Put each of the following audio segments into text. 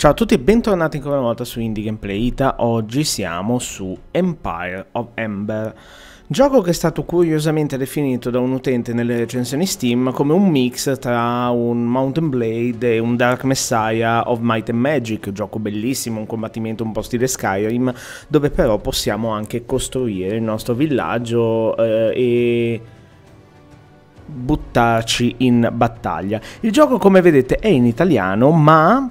Ciao a tutti e bentornati ancora una volta su Indie Gameplay Ita, oggi siamo su Empire of Ember, gioco che è stato curiosamente definito da un utente nelle recensioni Steam come un mix tra un Mountain Blade e un Dark Messiah of Might and Magic, gioco bellissimo, un combattimento un po' stile Skyrim, dove però possiamo anche costruire il nostro villaggio eh, e buttarci in battaglia. Il gioco come vedete è in italiano ma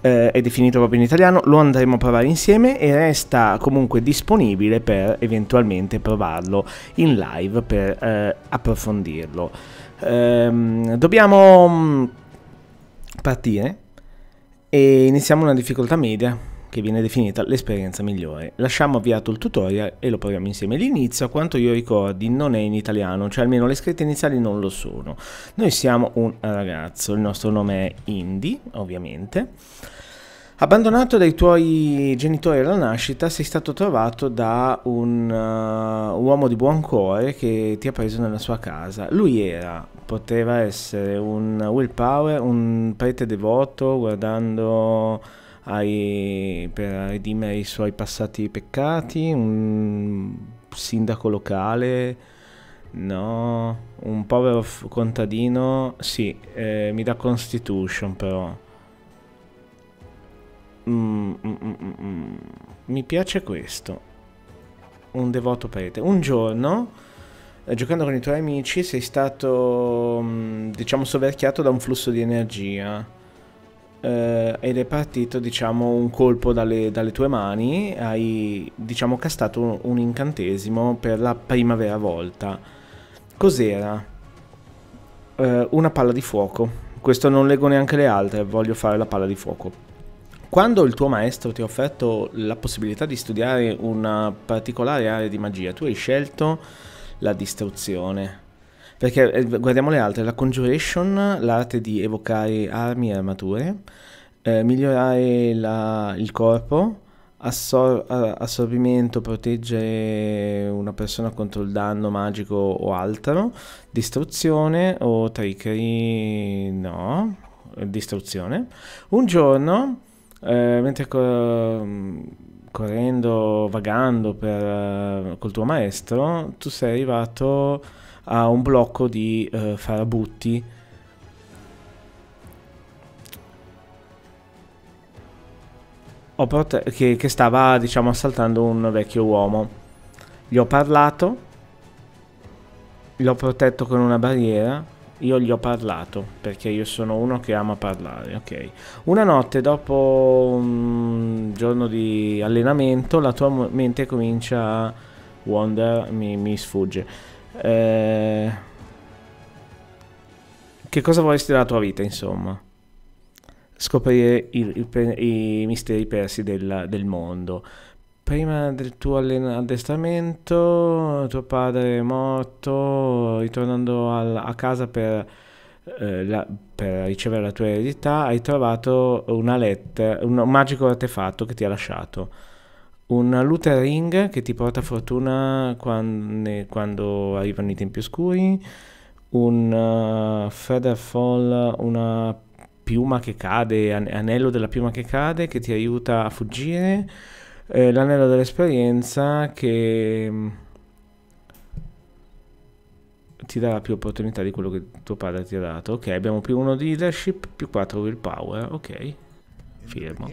eh, è definito proprio in italiano, lo andremo a provare insieme e resta comunque disponibile per eventualmente provarlo in live per eh, approfondirlo. Ehm, dobbiamo mm, partire e iniziamo una difficoltà media che viene definita l'esperienza migliore. Lasciamo avviato il tutorial e lo proviamo insieme. L'inizio, a quanto io ricordi, non è in italiano, cioè almeno le scritte iniziali non lo sono. Noi siamo un ragazzo, il nostro nome è Indy, ovviamente. Abbandonato dai tuoi genitori alla nascita, sei stato trovato da un uh, uomo di buon cuore che ti ha preso nella sua casa. Lui era, poteva essere un willpower, un prete devoto guardando ai, per redimere i suoi passati peccati, un sindaco locale, no, un povero contadino, sì, eh, mi dà Constitution però. Mm mm, mm, mm, mm, mi piace questo. Un devoto prete. Un giorno, eh, giocando con i tuoi amici, sei stato, mm, diciamo, soverchiato da un flusso di energia eh, ed è partito diciamo un colpo dalle, dalle tue mani, hai diciamo castato un, un incantesimo per la prima vera volta. Cos'era? Eh, una palla di fuoco. Questo non leggo neanche le altre, voglio fare la palla di fuoco. Quando il tuo maestro ti ha offerto la possibilità di studiare una particolare area di magia, tu hai scelto la distruzione. Perché eh, guardiamo le altre, la conjuration, l'arte di evocare armi e armature, eh, migliorare la, il corpo, assor- eh, assorbimento, proteggere una persona contro il danno magico o altro, distruzione o trickery, no, eh, distruzione. Un giorno, eh, mentre cor- mm, correndo, vagando per, eh, col tuo maestro, tu sei arrivato a un blocco di eh, farabutti che, che stava diciamo assaltando un vecchio uomo. Gli ho parlato, l'ho protetto con una barriera, io gli ho parlato perché io sono uno che ama parlare, ok. Una notte dopo un giorno di allenamento la tua mente comincia a Wonder mi, mi sfugge. Eh, che cosa vorresti della tua vita, insomma? Scoprire il, il, i misteri persi del, del mondo. Prima del tuo addestramento, tuo padre è morto, ritornando al, a casa per, eh, la, per, ricevere la tua eredità, hai trovato una lettera, un magico artefatto che ti ha lasciato un luta ring che ti porta fortuna quando, quando arrivano i tempi oscuri. Un uh, eh, feather fall, una piuma che cade, an anello della piuma che cade che ti aiuta a fuggire. Eh, l'anello dell'esperienza che mm, ti darà più opportunità di quello che tuo padre ti ha dato. Ok, abbiamo più uno di leadership, più 4 willpower. Ok, firmo.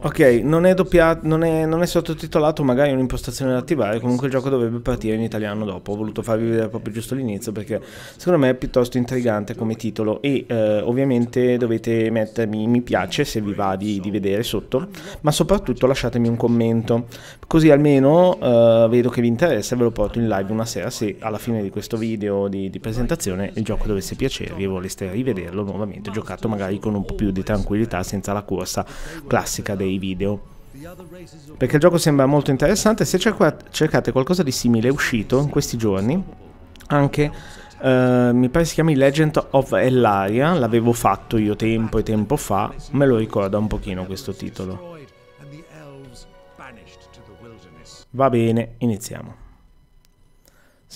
Ok, non è, doppia, non, è, non è, sottotitolato, magari è un'impostazione da attivare, comunque il gioco dovrebbe partire in italiano dopo. Ho voluto farvi vedere proprio giusto l'inizio perché secondo me è piuttosto intrigante come titolo e eh, ovviamente dovete mettermi mi piace se vi va di, di, vedere sotto, ma soprattutto lasciatemi un commento, così almeno eh, vedo che vi interessa e ve lo porto in live una sera se alla fine di questo video di, di presentazione il gioco dovesse piacervi e voleste rivederlo nuovamente giocare giocato magari con un po' più di tranquillità senza la corsa classica dei video. Perché il gioco sembra molto interessante, se cercate qualcosa di simile è uscito in questi giorni anche Uh, mi pare si chiami Legend of Ellaria, l'avevo fatto io tempo e tempo fa, me lo ricorda un pochino questo titolo. Va bene, iniziamo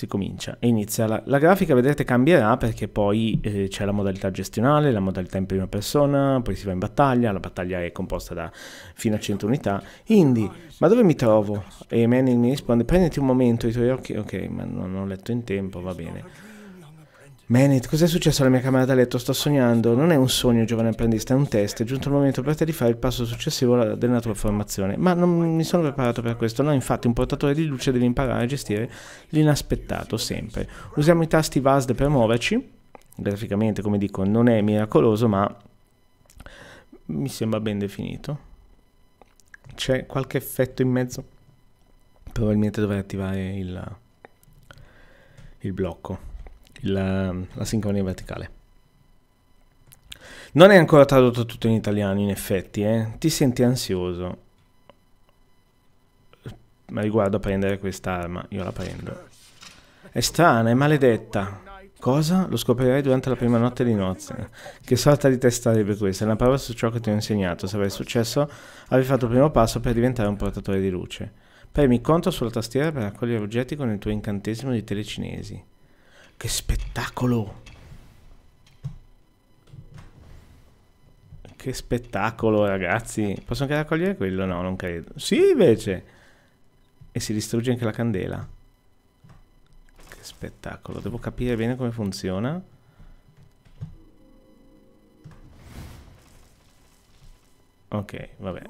si comincia e inizia la, la grafica vedrete cambierà perché poi eh, c'è la modalità gestionale la modalità in prima persona poi si va in battaglia la battaglia è composta da fino a 100 unità Indy ma dove mi trovo? e Manning mi risponde prenditi un momento i tuoi occhi ok ma non ho letto in tempo va bene Manet, cos'è successo alla mia camera da letto? Sto sognando. Non è un sogno, giovane apprendista, è un test. È giunto il momento per te di fare il passo successivo della tua formazione. Ma non mi sono preparato per questo. No, infatti, un portatore di luce deve imparare a gestire l'inaspettato sempre. Usiamo i tasti VASD per muoverci. Graficamente, come dico, non è miracoloso, ma mi sembra ben definito. C'è qualche effetto in mezzo? Probabilmente dovrei attivare il, il blocco la, ehm, la sincronia verticale. Non è ancora tradotto tutto in italiano, in effetti, eh? ti senti ansioso. Ma riguardo a prendere quest'arma, io la prendo. È strana, è maledetta. Cosa? Lo scoprirai durante la prima notte di nozze. Che sorta di testa sarebbe questa? Una prova su ciò che ti ho insegnato. Se avrai successo, avrei fatto il primo passo per diventare un portatore di luce. Premi conto sulla tastiera per raccogliere oggetti con il tuo incantesimo di telecinesi. Che spettacolo! Che spettacolo, ragazzi. Posso anche raccogliere quello? No, non credo. Sì, invece. E si distrugge anche la candela. Che spettacolo. Devo capire bene come funziona. Ok, vabbè.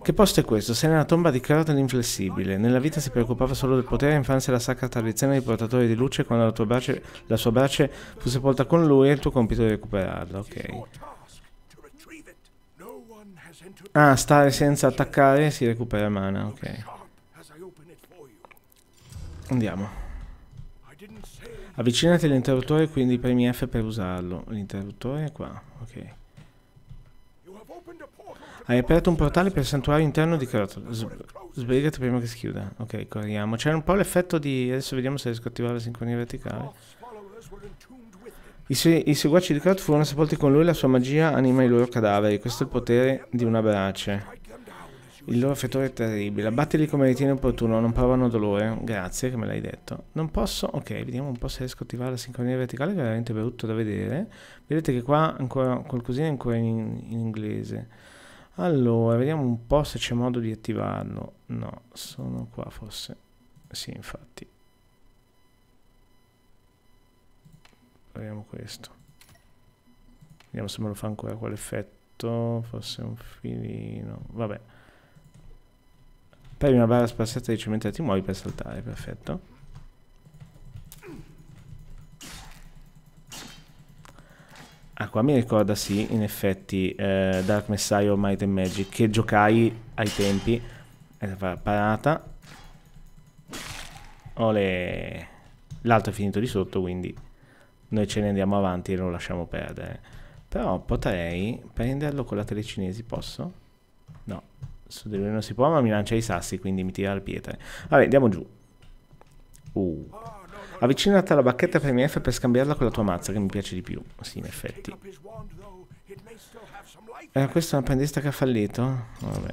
Che posto è questo? Sei nella tomba di Carota l'inflessibile. Nella vita si preoccupava solo del potere, infanzia la sacra tradizione dei portatori di luce quando la, brace, la sua brace fu sepolta con lui è il tuo compito di recuperarla, ok. Ah, stare senza attaccare si recupera mana, ok. Andiamo. Avvicinati all'interruttore, quindi premi F per usarlo. L'interruttore è qua, ok. Hai aperto un portale per il santuario interno di Kratos. Sbrigati prima che si chiuda. Ok, corriamo. C'è un po' l'effetto di... Adesso vediamo se riesco a attivare la sincronia verticale. I, suoi, I seguaci di Kratos furono sepolti con lui e la sua magia anima i loro cadaveri. Questo è il potere di una brace. Il loro fetore è terribile. Abbattili come ritieni opportuno, non provano dolore. Grazie che me l'hai detto. Non posso... Ok, vediamo un po' se riesco a attivare la sincronia verticale, che è veramente brutto da vedere. Vedete che qua ancora qualcosina è ancora in, in inglese. Allora, vediamo un po' se c'è modo di attivarlo. No, sono qua forse. Sì, infatti. Proviamo questo. Vediamo se me lo fa ancora quell'effetto. Forse un filino. Vabbè. Pari una barra spaziata di cemento ti muovi per saltare, perfetto. Ah, qua mi ricorda sì, in effetti, eh, Dark Messiah Might and Magic, che giocai ai tempi. Era eh, parata. Ole. L'altro è finito di sotto, quindi noi ce ne andiamo avanti e lo lasciamo perdere. Però potrei prenderlo con la tele posso? No, su di lui non si può, ma mi lancia i sassi, quindi mi tira le pietre. Vabbè, andiamo giù. Uh. Avvicinata alla bacchetta PMF per scambiarla con la tua mazza che mi piace di più. Sì, in effetti. Eh, questa è una pandesta oh, ah, che ha fallito? Vabbè.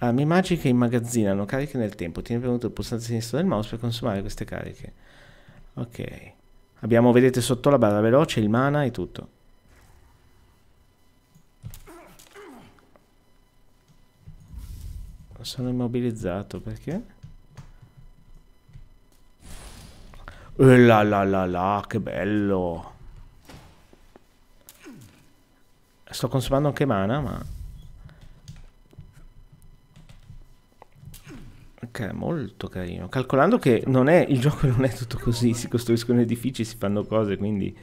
Armi magiche immagazzinano cariche nel tempo. Tieni premuto il pulsante sinistro del mouse per consumare queste cariche. Ok. Abbiamo, vedete, sotto la barra veloce, il mana e tutto. Sono immobilizzato, perché? E eh, la la la la, che bello. Sto consumando anche mana, ma... Ok, molto carino. Calcolando che non è, il gioco non è tutto così, si costruiscono edifici, si fanno cose, quindi...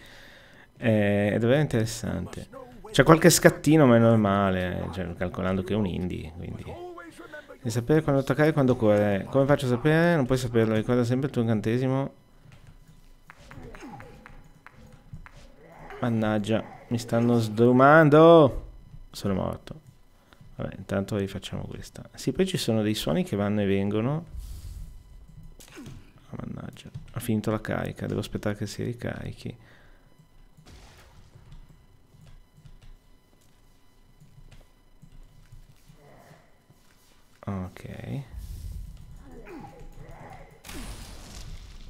È, è davvero interessante. C'è qualche scattino, ma è normale, cioè, calcolando che è un indie, quindi... E sapere quando attaccare e quando correre. Come faccio a sapere? Non puoi saperlo, ricorda sempre il tuo incantesimo. Mannaggia, mi stanno sdomando. Sono morto. Vabbè, intanto rifacciamo questa. Sì, poi ci sono dei suoni che vanno e vengono. Ah, mannaggia, ha finito la carica, devo aspettare che si ricarichi. Ok.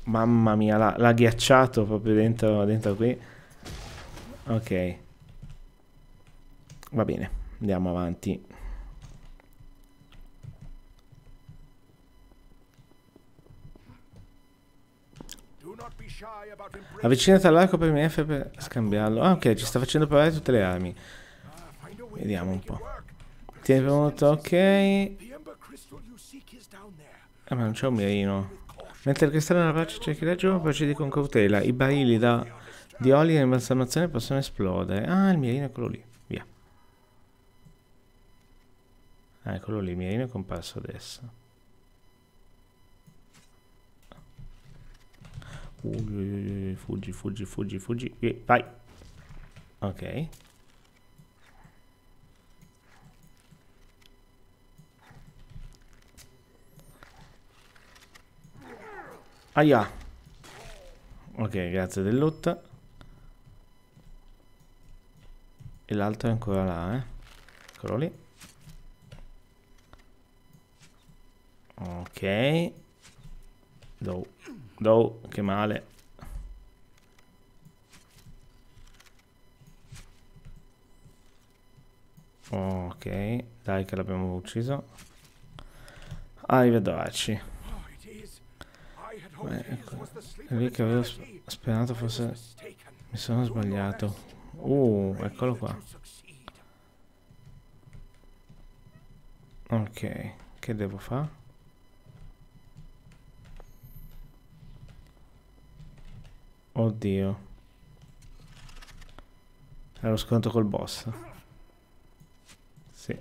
Mamma mia, l'ha, ghiacciato proprio dentro, dentro qui. Ok. Va bene, andiamo avanti. Avvicinata all'arco per MF per scambiarlo. Ah, ok, ci sta facendo provare tutte le armi. Vediamo un po'. Tieni premuto, ok. Ah, ma non c'è un mirino. Mentre il cristallo nella braccia cerchi la giù, procedi con cautela. I barili da di olio e imbalsamazione possono esplodere. Ah, il mirino è quello lì. Via. Ah, eccolo lì, il mirino è comparso adesso. Fuggi, fuggi, fuggi, fuggi. vai. Ok. Aia. Ok, grazie del dell'otta. E l'altro è ancora là, eh. Eccolo lì. Ok. Do. Do, che male. Ok, dai che l'abbiamo ucciso. Arrivederci. Beh, ecco. È lì che avevo sperato fosse... Mi sono sbagliato. Uh, eccolo qua. Ok, che devo fare? Oddio. È lo sconto col boss. Sì.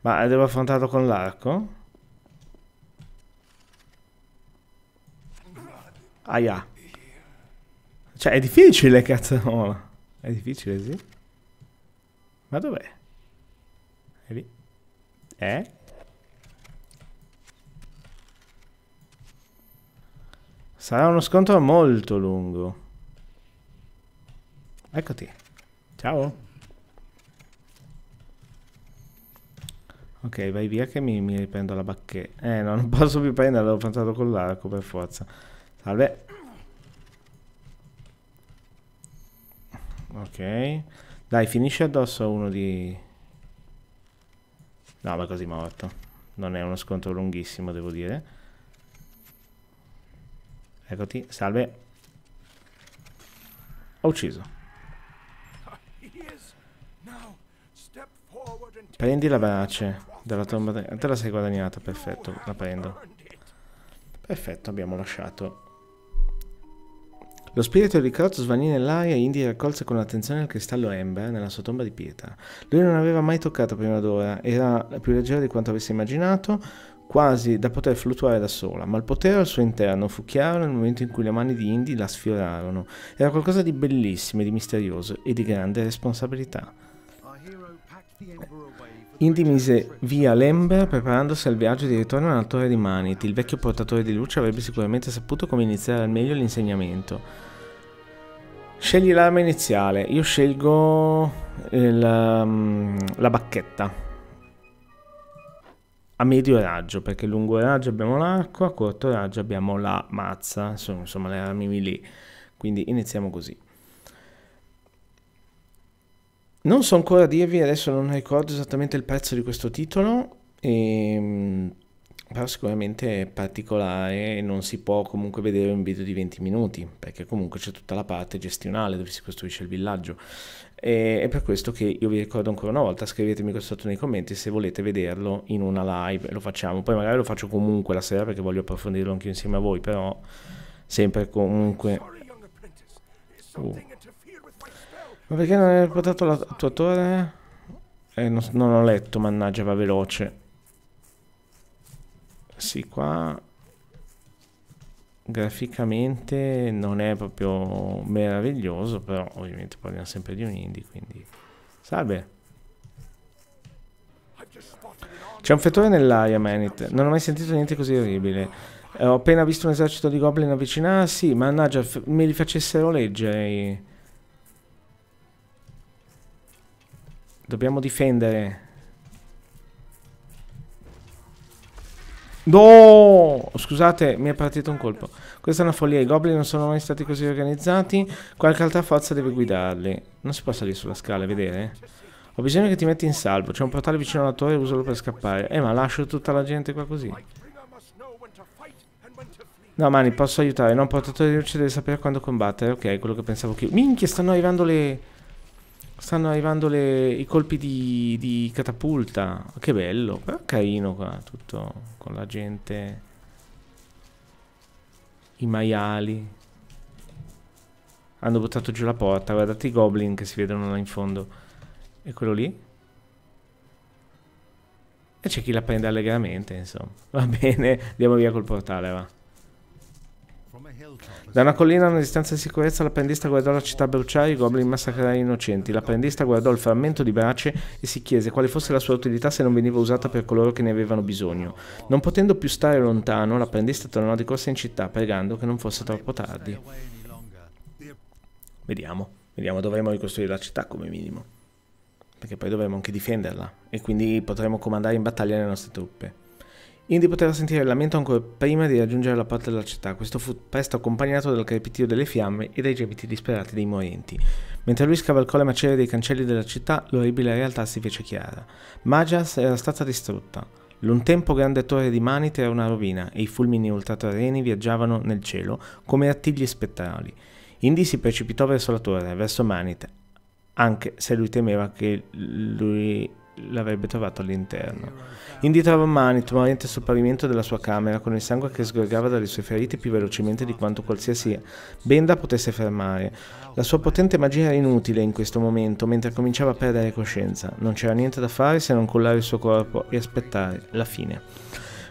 Ma devo affrontarlo con l'arco? Aia. Cioè, è difficile, cazzarola. Oh, è difficile, sì. Ma dov'è? È lì. Eh? Sarà uno scontro molto lungo. Eccoti. Ciao. Ok, vai via che mi, mi riprendo la bacchetta. Eh, no, non posso più prenderla, l'ho affrontato con l'arco per forza. Salve. Ok. Dai, finisce addosso uno di... No, ma così morto. Non è uno scontro lunghissimo, devo dire. Eccoti, salve. Ho ucciso. Prendi la brace della tomba... Te la sei guadagnata, perfetto, la prendo. Perfetto, abbiamo lasciato lo spirito di Crotto svanì nell'aria e Indy raccolse con attenzione il cristallo Ember nella sua tomba di pietra. Lui non aveva mai toccato prima d'ora, era più leggera di quanto avesse immaginato, quasi da poter fluttuare da sola, ma il potere al suo interno fu chiaro nel momento in cui le mani di Indy la sfiorarono. Era qualcosa di bellissimo, di misterioso e di grande responsabilità. Indy mise via l'Ember preparandosi al viaggio di ritorno alla Torre di Manit. Il vecchio portatore di luce avrebbe sicuramente saputo come iniziare al meglio l'insegnamento. Scegli l'arma iniziale. Io scelgo il, eh, mm, la bacchetta. A medio raggio, perché a lungo raggio abbiamo l'arco, a corto raggio abbiamo la mazza, insomma le armi lì. Quindi iniziamo così. Non so ancora dirvi, adesso non ricordo esattamente il prezzo di questo titolo, e, ehm, però sicuramente è particolare e non si può comunque vedere un video di 20 minuti, perché comunque c'è tutta la parte gestionale dove si costruisce il villaggio. E, è per questo che io vi ricordo ancora una volta, scrivetemi questo sotto nei commenti se volete vederlo in una live, lo facciamo, poi magari lo faccio comunque la sera perché voglio approfondirlo anche insieme a voi, però sempre comunque... Uh. Ma perché non hai portato l'attuatore? Eh, non, non l'ho letto, mannaggia, va veloce. Sì, qua... Graficamente non è proprio meraviglioso, però ovviamente parliamo sempre di un indie, quindi... Salve! C'è un fettore nell'aria, Manit. Non ho mai sentito niente così orribile. Eh, ho appena visto un esercito di goblin avvicinarsi, mannaggia, me li facessero leggere i... Dobbiamo difendere. No! Scusate, mi è partito un colpo. Questa è una follia, i goblin non sono mai stati così organizzati. Qualche altra forza deve guidarli. Non si può salire sulla scala vedere? Ho bisogno che ti metti in salvo. C'è un portale vicino alla torre usalo per scappare. Eh, ma lascio tutta la gente qua così. No, Mani, posso aiutare. No, portatore di luce deve sapere quando combattere. Ok, quello che pensavo che... Minchia, stanno arrivando le... Stanno arrivando le, i colpi di, di, catapulta. Che bello. Però carino qua, tutto con la gente. I maiali. Hanno buttato giù la porta. Guardate i goblin che si vedono là in fondo. E quello lì? E c'è chi la prende allegramente, insomma. Va bene, andiamo via col portale, va. Da una collina a una distanza di sicurezza l'apprendista guardò la città bruciare e i goblin massacrare innocenti. L'apprendista guardò il frammento di brace e si chiese quale fosse la sua utilità se non veniva usata per coloro che ne avevano bisogno. Non potendo più stare lontano, l'apprendista tornò di corsa in città pregando che non fosse troppo tardi. Vediamo, vediamo, dovremo ricostruire la città come minimo. Perché poi dovremo anche difenderla e quindi potremo comandare in battaglia le nostre truppe. Indy poteva sentire il lamento ancora prima di raggiungere la porta della città. Questo fu presto accompagnato dal crepitio delle fiamme e dai gemiti disperati dei morenti. Mentre lui scavalcò le macerie dei cancelli della città, l'orribile realtà si fece chiara. Majas era stata distrutta. L'un tempo grande torre di Manite era una rovina e i fulmini ultraterreni viaggiavano nel cielo come artigli spettrali. Indy si precipitò verso la torre, verso Manite, anche se lui temeva che lui l'avrebbe trovato all'interno. Inditrava mani, trovamente sul pavimento della sua camera, con il sangue che sgorgava dalle sue ferite più velocemente di quanto qualsiasi benda potesse fermare. La sua potente magia era inutile in questo momento, mentre cominciava a perdere coscienza. Non c'era niente da fare se non collare il suo corpo e aspettare la fine.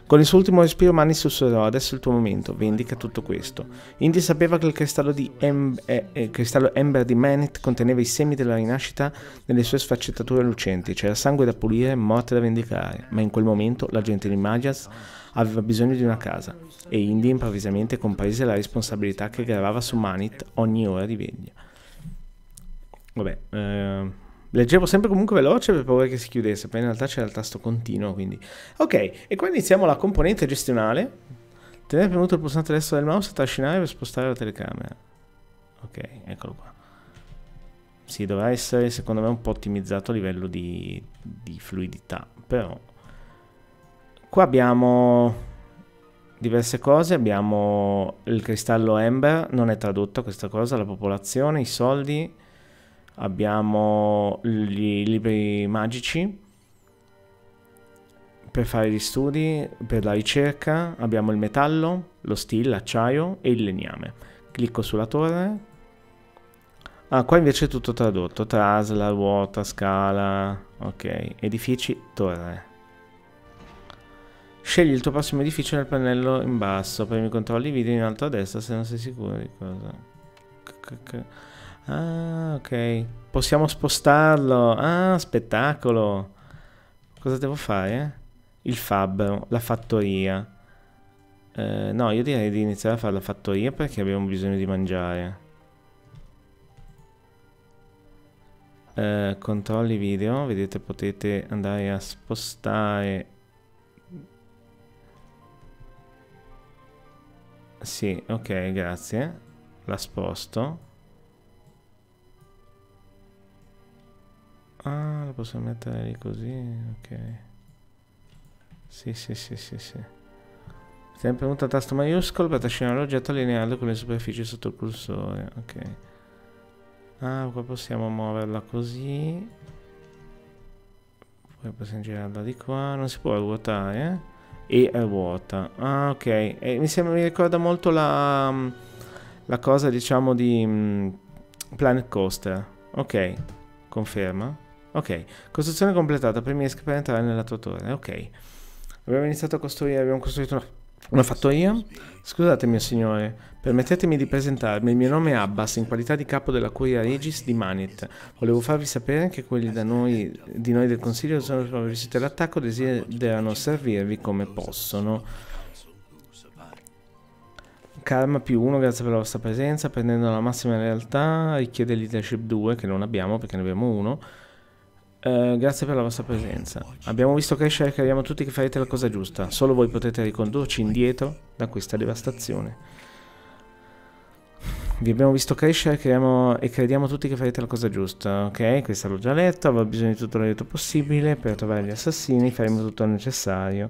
Con il suo ultimo respiro Manny sussurrò, adesso è il tuo momento, vendica tutto questo. Indy sapeva che il cristallo, em- eh, eh, cristallo Ember di Manit conteneva i semi della rinascita nelle sue sfaccettature lucenti, c'era sangue da pulire, morte da vendicare, ma in quel momento la gente di Magias aveva bisogno di una casa e Indy improvvisamente comprese la responsabilità che gravava su Manit ogni ora di veglia. Vabbè, eh... Leggevo sempre comunque veloce per paura che si chiudesse, poi in realtà c'era il tasto continuo, quindi... Ok, e qua iniziamo la componente gestionale. Tenere premuto il pulsante destro del mouse e trascinare per spostare la telecamera. Ok, eccolo qua. Sì, dovrà essere secondo me un po' ottimizzato a livello di, di fluidità, però... Qua abbiamo diverse cose, abbiamo il cristallo Ember, non è tradotta questa cosa, la popolazione, i soldi abbiamo i libri magici per fare gli studi, per la ricerca, abbiamo il metallo, lo steel, l'acciaio e il legname. Clicco sulla torre. Ah, qua invece è tutto tradotto, trasla, ruota, scala, ok, edifici, torre. Scegli il tuo prossimo edificio nel pannello in basso, premi controlli video in alto a destra se non sei sicuro di cosa. C -c -c Ah, ok. Possiamo spostarlo. Ah, spettacolo. Cosa devo fare? Il fabbro, la fattoria. Eh, no, io direi di iniziare a fare la fattoria perché abbiamo bisogno di mangiare. Eh, controlli video, vedete potete andare a spostare Sì, ok, grazie. La sposto. Ah, lo posso mettere lì così, ok. Sì, sì, sì, sì, sì. Stiamo premuto il tasto maiuscolo per trascinare l'oggetto allineando con le superfici sotto il cursore, ok. Ah, qua possiamo muoverla così. Poi possiamo girarla di qua, non si può ruotare, eh? e è vuota. Ah, ok. E mi, sembra, mi ricorda molto la, mm, la cosa, diciamo, di mm, Planet Coaster. Ok, conferma. Ok, costruzione completata, premi esca per entrare nella tua torre, ok. Abbiamo iniziato a costruire, abbiamo costruito una, una fattoria? Scusate mio signore, permettetemi di presentarmi, il mio nome è Abbas, in qualità di capo della curia Regis di Manit. Volevo farvi sapere che quelli noi, di noi del consiglio sono riusciti all'attacco e desiderano servirvi come possono. Karma più 1, grazie per la vostra presenza, prendendo la massima realtà, richiede leadership 2, che non abbiamo perché ne abbiamo uno. Eh, grazie per la vostra presenza. Abbiamo visto crescere e crediamo tutti che farete la cosa giusta. Solo voi potete ricondurci indietro da questa devastazione. Vi abbiamo visto crescere e crediamo, e crediamo tutti che farete la cosa giusta. Ok, questa l'ho già letta. Avrò bisogno di tutto l'aiuto possibile per trovare gli assassini. Faremo tutto il necessario.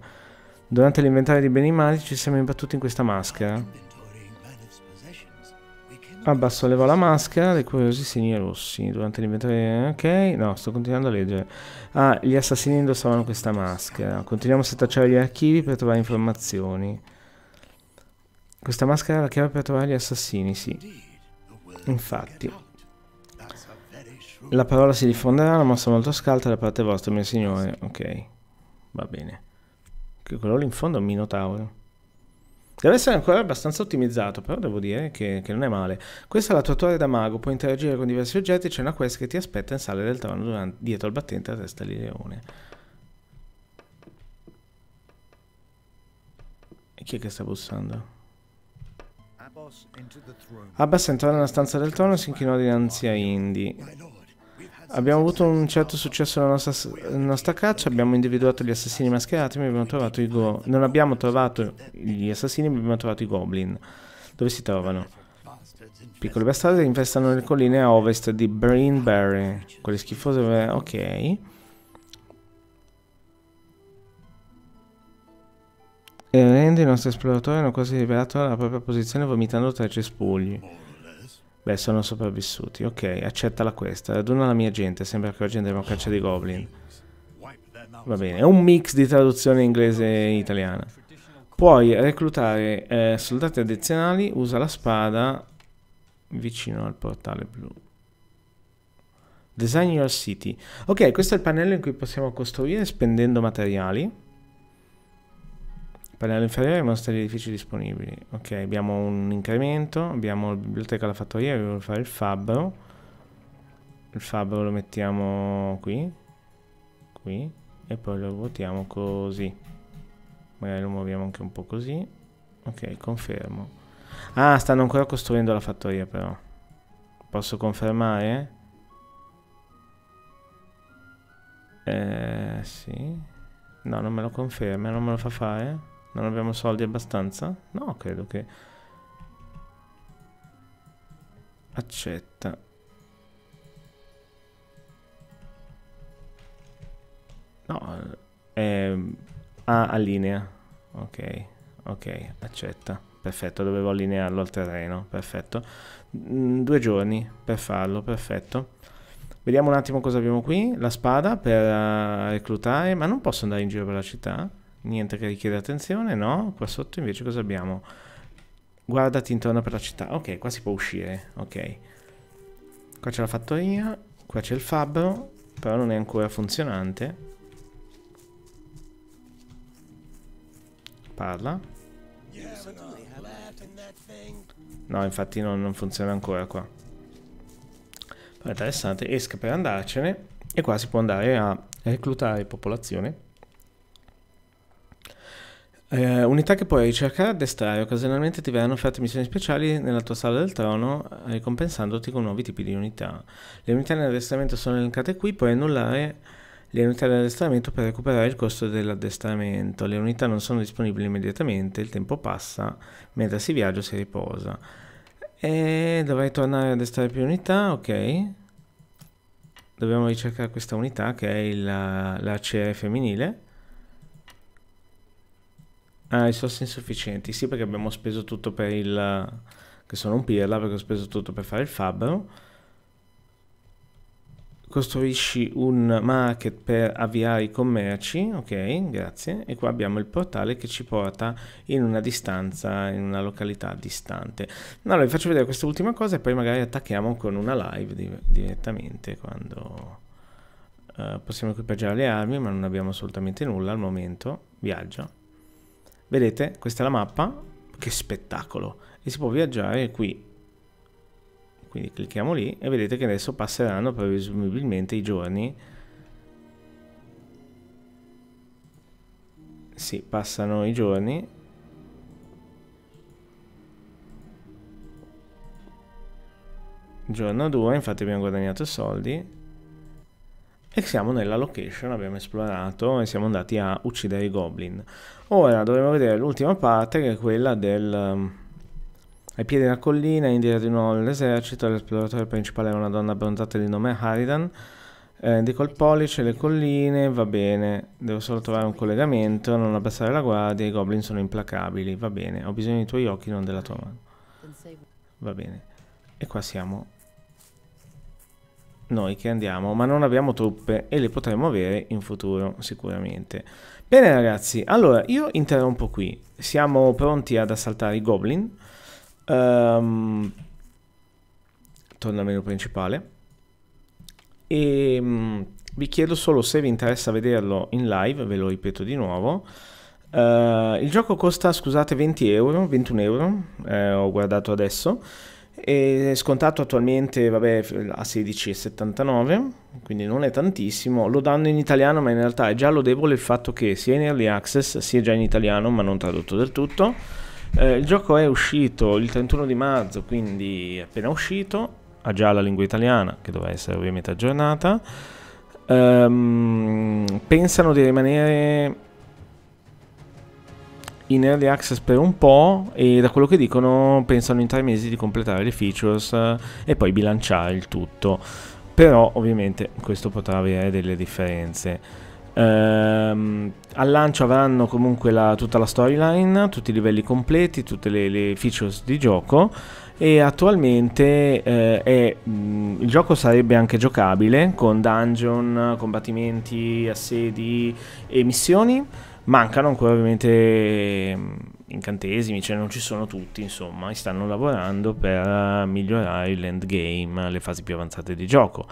Durante l'inventario di beni mali ci siamo imbattuti in questa maschera. Abbasso e levo la maschera le curiosi segni rossi. Durante l'inventario... Eh, ok, no, sto continuando a leggere. Ah, gli assassini indossavano questa maschera. Continuiamo a setacciare gli archivi per trovare informazioni. Questa maschera è la chiave per trovare gli assassini, sì. Infatti. La parola si diffonderà, una mossa molto scalta da parte vostra, mio signore. Ok, va bene. quello lì in fondo è un minotauro. Deve essere ancora abbastanza ottimizzato, però devo dire che, che non è male. Questa è la tua torre da mago, puoi interagire con diversi oggetti, c'è una quest che ti aspetta in sale del trono durante, dietro al battente a testa di leone. E chi è che sta bussando? Abbas entrò nella stanza del trono e si inchinò dinanzi a Indy. Abbiamo avuto un certo successo nella nostra, nostra caccia, abbiamo individuato gli assassini mascherati, ma abbiamo trovato i go- non abbiamo trovato gli assassini, ma abbiamo trovato i goblin. Dove si trovano? Piccoli bastardi infestano le colline a ovest di Breenberry. Quelle schifose... ok. E eh, rende i nostri esploratori hanno quasi rivelato la propria posizione vomitando tra i cespugli. Beh, sono sopravvissuti. Ok, accettala questa. Raduna la mia gente, sembra che oggi andremo a caccia di goblin. Va bene, è un mix di traduzione inglese e italiana. Puoi reclutare eh, soldati addizionali, usa la spada vicino al portale blu. Design your city. Ok, questo è il pannello in cui possiamo costruire spendendo materiali. Pannello inferiore mostra gli edifici disponibili. Ok, abbiamo un incremento, abbiamo la biblioteca alla fattoria, dobbiamo fare il fabbro. Il fabbro lo mettiamo qui, qui, e poi lo votiamo così. Magari lo muoviamo anche un po' così. Ok, confermo. Ah, stanno ancora costruendo la fattoria però. Posso confermare? Eh, sì. No, non me lo conferma, non me lo fa fare. Non abbiamo soldi abbastanza? No, credo che... Accetta. No, è... Ah, eh, ehm, allinea. Ok, ok, accetta. Perfetto, dovevo allinearlo al terreno, perfetto. Mm, due giorni per farlo, perfetto. Vediamo un attimo cosa abbiamo qui. La spada per eh, reclutare, ma non posso andare in giro per la città? niente che richiede attenzione, no? Qua sotto invece cosa abbiamo? Guardati intorno per la città. Ok, qua si può uscire, ok. Qua c'è la fattoria, qua c'è il fabbro, però non è ancora funzionante. Parla. No, infatti non, non funziona ancora qua. Però è interessante, esca per andarcene e qua si può andare a reclutare popolazione eh, unità che puoi ricercare e addestrare, occasionalmente ti verranno offerte missioni speciali nella tua sala del trono, ricompensandoti con nuovi tipi di unità. Le unità di addestramento sono elencate qui, puoi annullare le unità di addestramento per recuperare il costo dell'addestramento. Le unità non sono disponibili immediatamente, il tempo passa, mentre si viaggia o si riposa. E dovrei tornare ad addestrare più unità, ok. Dobbiamo ricercare questa unità che è l'arciere femminile. Ah, i risorse insufficienti, sì perché abbiamo speso tutto per il... che sono un pirla perché ho speso tutto per fare il fabbro. Costruisci un market per avviare i commerci, ok, grazie. E qua abbiamo il portale che ci porta in una distanza, in una località distante. Allora vi faccio vedere quest'ultima cosa e poi magari attacchiamo con una live di direttamente quando... Uh, possiamo equipaggiare le armi ma non abbiamo assolutamente nulla al momento. Viaggio. Vedete? Questa è la mappa. Che spettacolo! E si può viaggiare qui. Quindi clicchiamo lì e vedete che adesso passeranno presumibilmente i giorni. Sì, passano i giorni. Giorno 2, infatti abbiamo guadagnato soldi e siamo nella location, abbiamo esplorato e siamo andati a uccidere i goblin. Ora dovremo vedere l'ultima parte che è quella del... Um, ai piedi della collina, indietro di nuovo l'esercito, l'esploratore principale è una donna abbronzata di nome Haridan. Eh, di col pollice le colline, va bene, devo solo trovare un collegamento, non abbassare la guardia, i goblin sono implacabili, va bene, ho bisogno dei tuoi occhi, non della tua mano. Va bene. E qua siamo noi che andiamo, ma non abbiamo truppe e le potremo avere in futuro sicuramente. Bene ragazzi, allora io interrompo qui, siamo pronti ad assaltare i goblin. Um, ehm, torno al menu principale. E um, vi chiedo solo se vi interessa vederlo in live, ve lo ripeto di nuovo. Uh, il gioco costa, scusate, 20 euro, 21 euro, eh, ho guardato adesso. È scontato attualmente vabbè, a 16,79, quindi non è tantissimo. Lo danno in italiano, ma in realtà è già lodevole il fatto che sia in early access, sia già in italiano, ma non tradotto del tutto. Eh, il gioco è uscito il 31 di marzo, quindi appena uscito, ha già la lingua italiana, che doveva essere ovviamente aggiornata. Um, pensano di rimanere in early access per un po' e da quello che dicono pensano in tre mesi di completare le features eh, e poi bilanciare il tutto. Però ovviamente questo potrà avere delle differenze. Um, al lancio avranno comunque la, tutta la storyline, tutti i livelli completi, tutte le, le features di gioco e attualmente eh, è, mh, mm, il gioco sarebbe anche giocabile con dungeon, combattimenti, assedi e missioni Mancano ancora ovviamente ehm, incantesimi, cioè non ci sono tutti, insomma, stanno lavorando per eh, migliorare l'endgame, le fasi più avanzate di gioco.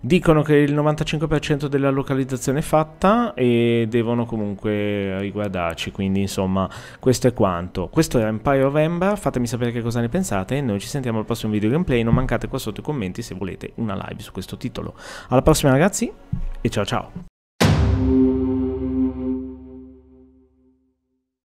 Dicono che il 95% della localizzazione è fatta e devono comunque riguardarci, quindi insomma, questo è quanto. Questo era Empire of Ember, fatemi sapere che cosa ne pensate, e noi ci sentiamo al prossimo video gameplay, non mancate qua sotto i commenti se volete una live su questo titolo. Alla prossima ragazzi e ciao ciao!